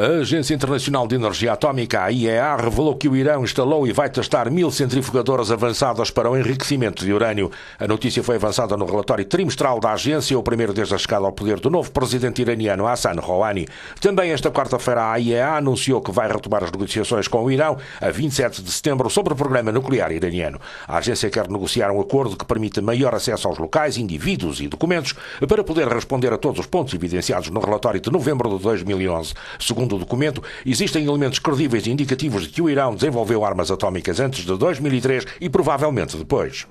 A Agência Internacional de Energia atómica a IEA, revelou que o Irão instalou e vai testar mil centrifugadoras avançadas para o enriquecimento de urânio. A notícia foi avançada no relatório trimestral da agência, o primeiro desde a chegada ao poder do novo presidente iraniano Hassan Rouhani. Também esta quarta-feira, a IEA anunciou que vai retomar as negociações com o Irão a 27 de setembro sobre o programa nuclear iraniano. A agência quer negociar um acordo que permita maior acesso aos locais, indivíduos e documentos para poder responder a todos os pontos evidenciados no relatório de novembro de 2011. Segundo Segundo o documento, existem elementos credíveis e indicativos de que o Irão desenvolveu armas atómicas antes de 2003 e provavelmente depois.